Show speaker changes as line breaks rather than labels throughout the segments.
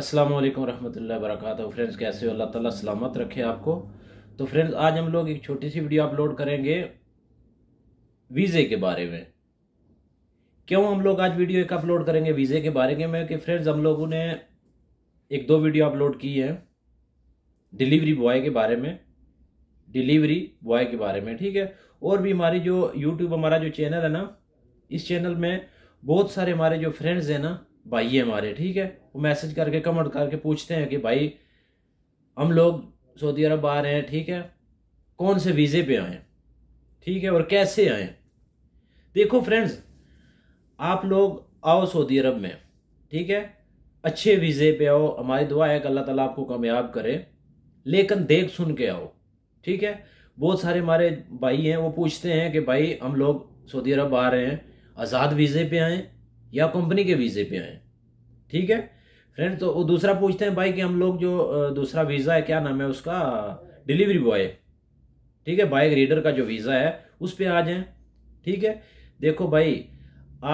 अस्सलाम वालेकुम रहमतुल्लाहि फ्रेंड्स कैसे हो अल्लाह ताला सलामत रखे आपको तो फ्रेंड्स आज हम लोग एक छोटी सी वीडियो अपलोड करेंगे वीज़े के बारे में क्यों हम लोग आज वीडियो एक अपलोड करेंगे वीज़े के बारे में कि फ्रेंड्स हम लोगों ने एक दो वीडियो अपलोड की है डिलीवरी बॉय के बारे में डिलीवरी बॉय के बारे में ठीक है और भी हमारी जो यूट्यूब हमारा जो चैनल है ना इस चैनल में बहुत सारे हमारे जो फ्रेंड्स हैं ना भाई है हमारे ठीक है वो मैसेज करके कमेंट करके पूछते हैं कि भाई हम लोग सऊदी अरब आ रहे हैं ठीक है कौन से वीज़े पे आए ठीक है और कैसे आए देखो फ्रेंड्स आप लोग आओ सऊदी अरब में ठीक है अच्छे वीज़े पे आओ हमारी दुआ है कि अल्लाह ताला आपको कामयाब करे लेकिन देख सुन के आओ ठीक है बहुत सारे हमारे भाई हैं वो पूछते हैं कि भाई हम लोग सऊदी अरब आ रहे हैं आज़ाद वीज़े पे आएँ या कंपनी के वीज़े पे आए ठीक है फ्रेंड तो वो दूसरा पूछते हैं भाई कि हम लोग जो दूसरा वीज़ा है क्या नाम है उसका डिलीवरी बॉय ठीक है बाइक रीडर का जो वीज़ा है उस पर आ जाए ठीक है देखो भाई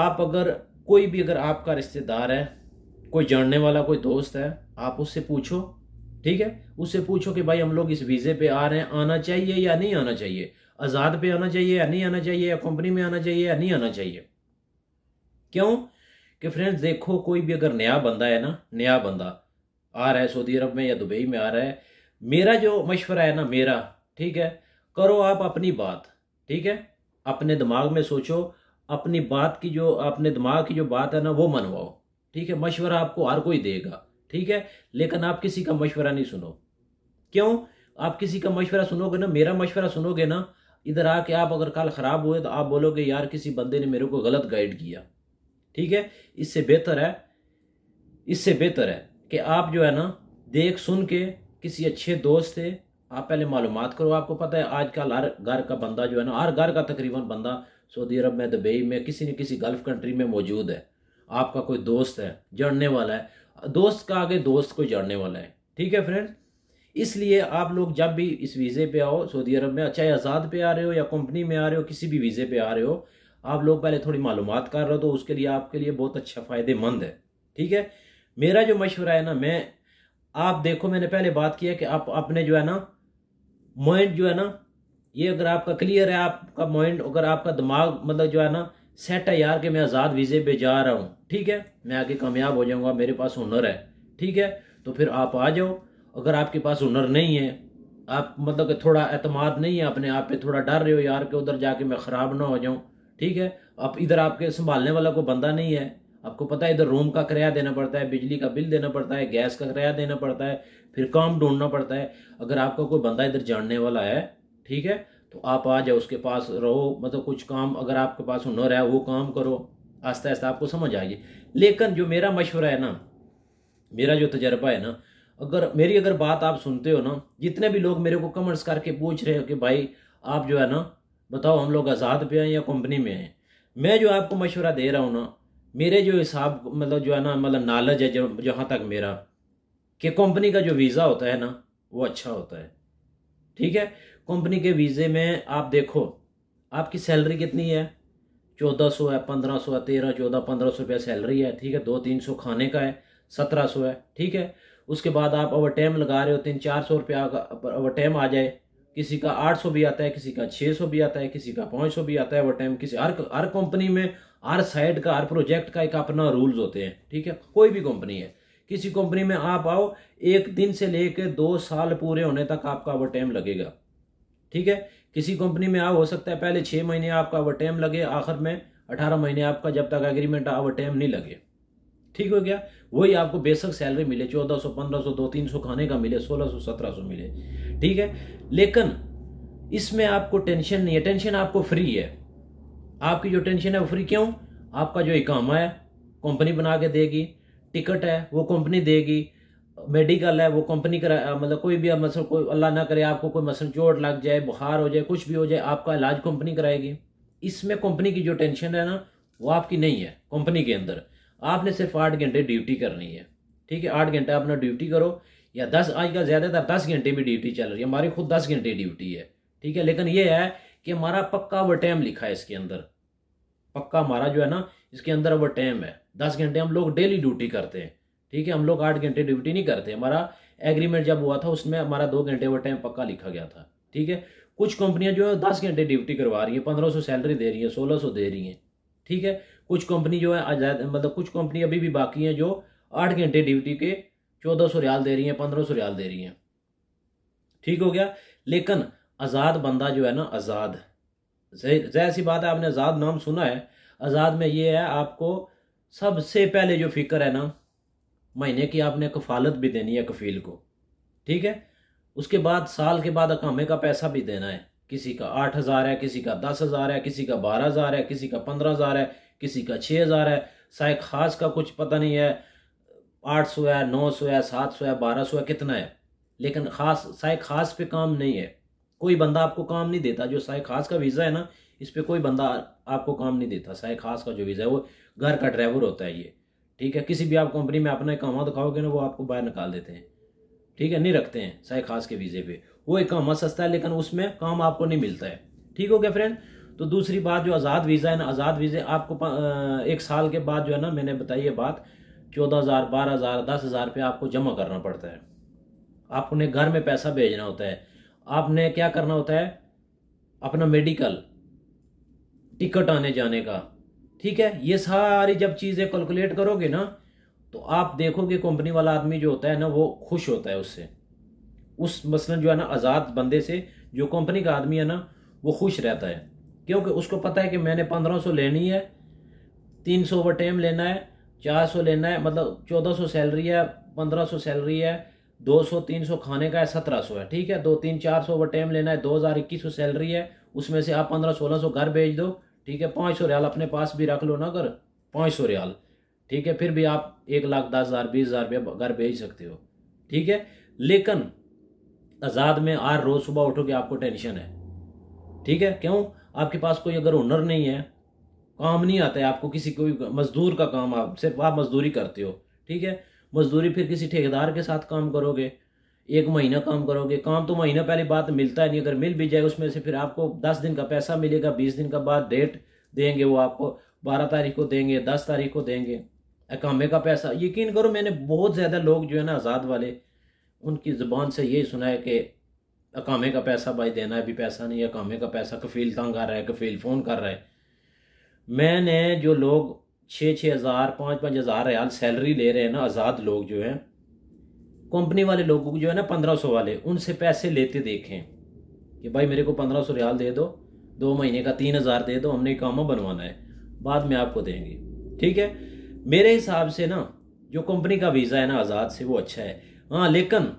आप अगर कोई भी अगर आपका रिश्तेदार है कोई जानने वाला कोई दोस्त है आप उससे पूछो ठीक है उससे पूछो कि भाई हम लोग इस वीज़े पे आ रहे हैं आना चाहिए या नहीं आना चाहिए आज़ाद पे आना चाहिए या नहीं आना चाहिए या कंपनी में आना चाहिए या नहीं आना चाहिए क्यों कि फ्रेंड्स देखो कोई भी अगर नया बंदा है ना नया बंदा आ रहा है सऊदी अरब में या दुबई में आ रहा है मेरा जो मशवरा है ना मेरा ठीक है करो आप अपनी बात ठीक है अपने दिमाग में सोचो अपनी बात की जो अपने दिमाग की जो बात है ना वो मनवाओ ठीक है मशवरा आपको हर कोई देगा ठीक है लेकिन आप किसी का मशवरा नहीं सुनो क्यों आप किसी का मशवरा सुनोगे ना मेरा मशवरा सुनोगे ना इधर आके आप अगर कल ख़राब हुए तो आप बोलोगे यार किसी बंदे ने मेरे को गलत गाइड किया ठीक है इससे बेहतर है इससे बेहतर है कि आप जो है ना देख सुन के किसी अच्छे दोस्त से आप पहले मालूम करो आपको पता है आजकल हर घर का बंदा जो है ना हर घर का तकरीबन बंदा सऊदी अरब में दुबई में किसी न किसी गल्फ कंट्री में मौजूद है आपका कोई दोस्त है जड़ने वाला है दोस्त का आगे दोस्त कोई जड़ने वाला है ठीक है फ्रेंड इसलिए आप लोग जब भी इस वीज़े पे आओ सऊदी अरब में चाहे अच्छा, आज़ाद पे आ रहे हो या कंपनी में आ रहे हो किसी भी वीज़े पे आ रहे हो आप लोग पहले थोड़ी मालूम कर रहे हो तो उसके लिए आपके लिए बहुत अच्छा फ़ायदेमंद है ठीक है मेरा जो मशवरा है ना मैं आप देखो मैंने पहले बात किया कि आप अपने जो है ना माइंड जो है ना ये अगर आपका क्लियर है आपका माइंड अगर आपका दिमाग मतलब जो है ना सेट है यार कि मैं आज़ाद वीज़े पे जा रहा हूँ ठीक है मैं आगे कामयाब हो जाऊँगा मेरे पास हुनर है ठीक है तो फिर आप आ जाओ अगर आपके पास हुनर नहीं है आप मतलब कि थोड़ा अतमाद नहीं है अपने आप पे थोड़ा डर रहे हो यार कि उधर जाके मैं ख़राब ना हो जाऊँ ठीक है अब इधर आपके संभालने वाला कोई बंदा नहीं है आपको पता है इधर रूम का किराया देना पड़ता है बिजली का बिल देना पड़ता है गैस का किराया देना पड़ता है फिर काम ढूंढना पड़ता है अगर आपका कोई बंदा इधर जानने वाला है ठीक है तो आप आ जाओ उसके पास रहो मतलब कुछ काम अगर आपके पास हुनर है वो काम करो आस्ते आस्ते आपको समझ आएगी लेकिन जो मेरा मशवरा है ना मेरा जो तजर्बा है ना अगर मेरी अगर बात आप सुनते हो ना जितने भी लोग मेरे को कमेंट्स करके पूछ रहे हो कि भाई आप जो है ना बताओ हम लोग आज़ाद पे हैं या कंपनी में हैं मैं जो आपको मशवरा दे रहा हूँ ना मेरे जो हिसाब मतलब जो है ना मतलब नॉलेज है जो जहाँ तक मेरा कि कंपनी का जो वीज़ा होता है ना वो अच्छा होता है ठीक है कंपनी के वीज़े में आप देखो आपकी सैलरी कितनी है चौदह सौ है पंद्रह सौ है तेरह चौदह पंद्रह सौ रुपया सैलरी है ठीक है दो तीन सौ खाने का है सत्रह सौ है ठीक है उसके बाद आप ओवर टाइम लगा रहे हो तीन चार सौ रुपया ओवर टाइम आ जाए किसी का 800 भी आता है किसी का 600 भी आता है किसी का 500 भी आता है वो टाइम किसी हर हर कंपनी में हर साइड का हर प्रोजेक्ट का एक अपना रूल्स होते हैं ठीक है कोई भी कंपनी है किसी कंपनी में आप आओ एक दिन से लेकर दो साल पूरे होने तक आपका वो टाइम लगेगा ठीक है किसी कंपनी में आप हो सकता है पहले छः महीने आपका ओवर टाइम लगे आखिर में अठारह महीने आपका जब तक एग्रीमेंट ओवर टाइम नहीं लगे ठीक हो गया वही आपको बेसिक सैलरी मिले चौदह सौ पंद्रह सौ दो तीन सौ खाने का मिले सोलह सौ सत्रह सौ मिले ठीक है लेकिन इसमें आपको टेंशन नहीं है टेंशन आपको फ्री है आपकी जो टेंशन है वो फ्री क्यों आपका जो इकामा है कंपनी बना के देगी टिकट है वो कंपनी देगी मेडिकल है वो कंपनी करा मतलब कोई भी मसल कोई अल्लाह ना करे आपको कोई मसल चोट लग जाए बुखार हो जाए कुछ भी हो जाए आपका इलाज कंपनी कराएगी इसमें कंपनी की जो टेंशन है ना वो आपकी नहीं है कंपनी के अंदर आपने सिर्फ आठ घंटे ड्यूटी करनी है ठीक है आठ घंटे अपना ड्यूटी करो या दस आज का ज़्यादातर दस घंटे भी ड्यूटी चल रही है हमारी खुद दस घंटे ड्यूटी है ठीक है लेकिन ये है कि हमारा पक्का ओवर टाइम लिखा है इसके अंदर पक्का हमारा जो है ना इसके अंदर ओवर टाइम है दस घंटे हम लोग डेली ड्यूटी करते हैं ठीक है हम लोग आठ घंटे ड्यूटी नहीं करते हमारा एग्रीमेंट जब हुआ था उसमें हमारा दो घंटे ओवर टाइम पक्का लिखा गया था ठीक है कुछ कंपनियां जो है दस घंटे ड्यूटी करवा रही हैं पंद्रह सौ सैलरी दे रही हैं सोलह सौ दे रही हैं ठीक है कुछ कंपनी जो है आजाद मतलब कुछ कंपनी अभी भी बाकी हैं जो आठ घंटे ड्यूटी के चौदह सौ रियाल दे रही हैं पंद्रह सौ रियाल दे रही हैं ठीक हो गया लेकिन आज़ाद बंदा जो है ना आज़ाद जहर सी बात है आपने आज़ाद नाम सुना है आज़ाद में ये है आपको सबसे पहले जो फिक्र है ना महीने की आपने कफालत भी देनी है कफील को ठीक है उसके बाद साल के बाद अकामे का पैसा भी देना है किसी का आठ हज़ार है किसी का दस हज़ार है किसी का बारह हज़ार है किसी का पंद्रह हज़ार है किसी का छः हज़ार है साय खास का कुछ पता नहीं है आठ सौ है नौ सौ है सात सौ है बारह सौ है कितना है लेकिन खास साय खास पे काम नहीं है कोई बंदा आपको काम नहीं देता जो साय खास का वीज़ा है ना इस पर कोई बंदा आपको काम नहीं देता साय खास का जो वीज़ा है वो घर का ड्राइवर होता है ये ठीक है किसी भी आप कंपनी में अपना कामा दिखाओगे ना वो आपको बाहर निकाल देते हैं ठीक है नहीं रखते हैं साय खास के वीज़े पे वो एक कामा सस्ता है लेकिन उसमें काम आपको नहीं मिलता है ठीक हो गया फ्रेंड तो दूसरी बात जो आज़ाद वीज़ा है ना आज़ाद वीज़े आपको एक साल के बाद जो है ना मैंने बताई ये बात चौदह हज़ार बारह हज़ार दस हज़ार रुपये आपको जमा करना पड़ता है आपने घर में पैसा भेजना होता है आपने क्या करना होता है अपना मेडिकल टिकट आने जाने का ठीक है ये सारी जब चीज़ें कैलकुलेट करोगे ना तो आप देखोगे कंपनी वाला आदमी जो होता है ना वो खुश होता है उससे उस मसलन जो है ना आज़ाद बंदे से जो कंपनी का आदमी है ना वो खुश रहता है क्योंकि उसको पता है कि मैंने पंद्रह सौ लेनी है तीन सौ ओवर टाइम लेना है चार सौ लेना है मतलब चौदह सौ सैलरी है पंद्रह सौ सैलरी है दो सौ तीन सौ खाने का है सत्रह सौ है ठीक है दो तीन चार सौ ओवर टाइम लेना है दो हज़ार इक्कीस सौ सैलरी है उसमें से आप पंद्रह सोलह सौ घर भेज दो ठीक है पाँच सौ रियाल अपने पास भी रख लो ना अगर पाँच सौ रियाल ठीक है फिर भी आप एक लाख दस हज़ार बीस हज़ार रुपया घर भेज सकते हो ठीक है लेकिन आज़ाद में हर रोज़ सुबह उठो कि आपको टेंशन है ठीक है क्यों आपके पास कोई अगर हुनर नहीं है काम नहीं आता है आपको किसी कोई मजदूर का काम आप सिर्फ आप मजदूरी करते हो ठीक है मजदूरी फिर किसी ठेकेदार के साथ काम करोगे एक महीना काम करोगे काम तो महीना पहले बात मिलता है नहीं अगर मिल भी जाए उसमें से फिर आपको दस दिन का पैसा मिलेगा बीस दिन का बाद डेट देंगे वो आपको बारह तारीख को देंगे दस तारीख को देंगे अकामे का पैसा यकीन करो मैंने बहुत ज़्यादा लोग जो है ना आज़ाद वाले उनकी ज़बान से यही सुना है कि अकामे का पैसा भाई देना है अभी पैसा नहीं अकामे का पैसा कफील तंग कर रहा है कफील फ़ोन कर रहा है मैंने जो लोग छः छः हज़ार पाँच पाँच हज़ार रियाल सैलरी ले रहे हैं ना आज़ाद लोग जो हैं कंपनी वाले लोगों को जो है ना पंद्रह सौ वाले उनसे पैसे लेते देखें कि भाई मेरे को पंद्रह सौ रियाल दे दो दो महीने का तीन हज़ार दे दो हमने कामा बनवाना है बाद में आपको देंगे ठीक है मेरे हिसाब से ना जो कंपनी का वीज़ा है ना आज़ाद से वो अच्छा है हाँ लेकिन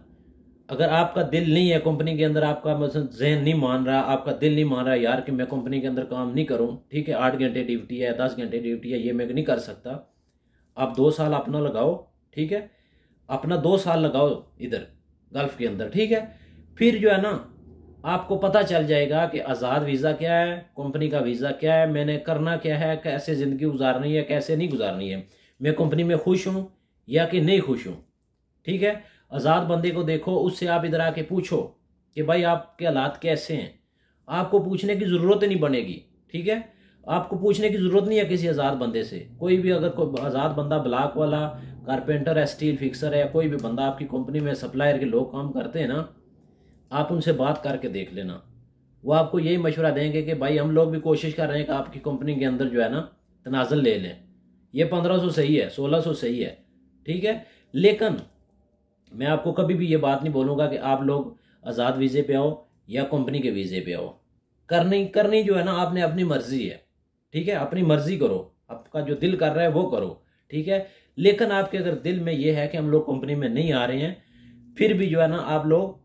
अगर आपका दिल नहीं है कंपनी के अंदर आपका मतलब जहन नहीं मान रहा आपका दिल नहीं मान रहा यार कि मैं कंपनी के अंदर काम नहीं करूँ ठीक है आठ घंटे ड्यूटी है दस घंटे ड्यूटी है ये मैं नहीं कर सकता आप दो साल अपना लगाओ ठीक है अपना दो साल लगाओ इधर गल्फ के अंदर ठीक है फिर जो है ना आपको पता चल जाएगा कि आज़ाद वीज़ा क्या है कंपनी का वीज़ा क्या है मैंने करना क्या है कैसे ज़िंदगी गुजारनी है कैसे नहीं गुजारनी है मैं कंपनी में खुश हूँ या कि नहीं खुश हूँ ठीक है आज़ाद बंदे को देखो उससे आप इधर आके पूछो कि भाई आपके हालात कैसे हैं आपको पूछने की ज़रूरत नहीं बनेगी ठीक है आपको पूछने की ज़रूरत नहीं है किसी आज़ाद बंदे से कोई भी अगर कोई आज़ाद बंदा ब्लाक वाला कारपेंटर है स्टील फिक्सर है कोई भी बंदा आपकी कंपनी में सप्लायर के लोग काम करते हैं ना आप उनसे बात करके देख लेना वो आपको यही मशवरा देंगे कि भाई हम लोग भी कोशिश कर रहे हैं कि आपकी कंपनी के अंदर जो है ना तनाजल ले लें ये पंद्रह सौ सही है सोलह सौ सही है ठीक है लेकिन मैं आपको कभी भी ये बात नहीं बोलूँगा कि आप लोग आज़ाद वीज़े पे आओ या कंपनी के वीज़े पे आओ करनी करनी जो है ना आपने अपनी मर्ज़ी है ठीक है अपनी मर्ज़ी करो आपका जो दिल कर रहा है वो करो ठीक है लेकिन आपके अगर दिल में ये है कि हम लोग कंपनी में नहीं आ रहे हैं फिर भी जो है ना आप लोग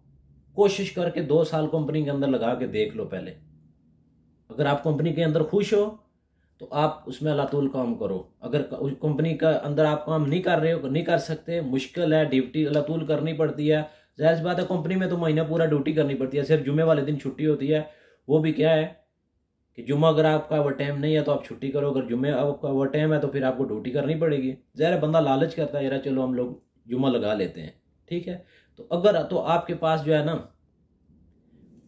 कोशिश करके दो साल कंपनी के अंदर लगा के देख लो पहले अगर आप कंपनी के अंदर खुश हो तो आप उसमें अलातुल काम करो अगर कंपनी का अंदर आप काम नहीं कर रहे हो नहीं कर सकते मुश्किल है ड्यूटी अलातुल करनी पड़ती है जायज़ बात है कंपनी में तो महीना पूरा ड्यूटी करनी पड़ती है सिर्फ जुमे वाले दिन छुट्टी होती है वो भी क्या है कि जुमा अगर आपका ओवर टाइम नहीं है तो आप छुट्टी करो अगर जुमे आपका ओवर टाइम है तो फिर आपको ड्यूटी करनी पड़ेगी जहर बंदा लालच करता है यार चलो हम लोग जुमा लगा लेते हैं ठीक है तो अगर तो आपके पास जो है ना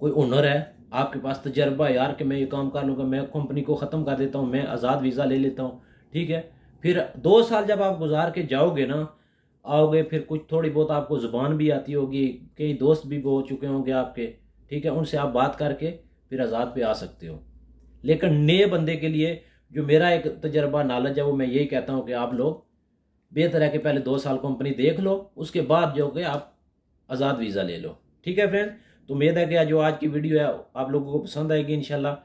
कोई ओनर है आपके पास तजर्बा यार कि मैं ये काम कर लूँगा मैं कंपनी को ख़त्म कर देता हूँ मैं आज़ाद वीज़ा ले लेता हूँ ठीक है फिर दो साल जब आप गुजार के जाओगे ना आओगे फिर कुछ थोड़ी बहुत आपको ज़ुबान भी आती होगी कई दोस्त भी हो चुके होंगे आपके ठीक है उनसे आप बात करके फिर आज़ाद पे आ सकते हो लेकिन नए बंदे के लिए जो मेरा एक तजर्बा नॉलेज है वो मैं यही कहता हूँ कि आप लोग बेहतर है कि पहले दो साल कंपनी देख लो उसके बाद जो कि आप आज़ाद वीज़ा ले लो ठीक है फ्रेंड्स तो उम्मीद है कि जो आज की वीडियो है आप लोगों को पसंद आएगी इन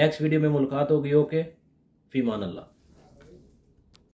नेक्स्ट वीडियो में मुलाकात होगी ओके फीमान अल्लाह